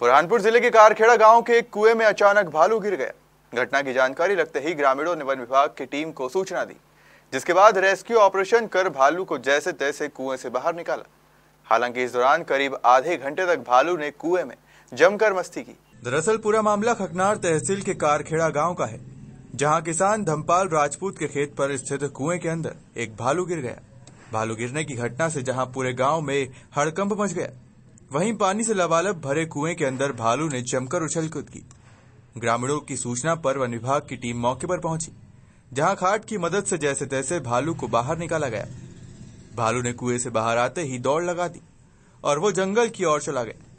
बुरहानपुर जिले के कारखेड़ा गांव के एक कुएं में अचानक भालू गिर गया घटना की जानकारी लगते ही ग्रामीणों ने वन विभाग की टीम को सूचना दी जिसके बाद रेस्क्यू ऑपरेशन कर भालू को जैसे तैसे कुएं से बाहर निकाला हालांकि इस दौरान करीब आधे घंटे तक भालू ने कुएं में जमकर मस्ती की दरअसल पूरा मामला खकनार तहसील के कारखेड़ा गाँव का है जहाँ किसान धमपाल राजपूत के खेत पर स्थित कुएं के अंदर एक भालू गिर गया भालू गिरने की घटना ऐसी जहाँ पूरे गाँव में हड़कम्प मच गया वहीं पानी से लबालब भरे कुएं के अंदर भालू ने जमकर उछल कूद की ग्रामीणों की सूचना पर वन विभाग की टीम मौके पर पहुंची जहां खाट की मदद से जैसे तैसे भालू को बाहर निकाला गया भालू ने कुएं से बाहर आते ही दौड़ लगा दी और वो जंगल की ओर चला गया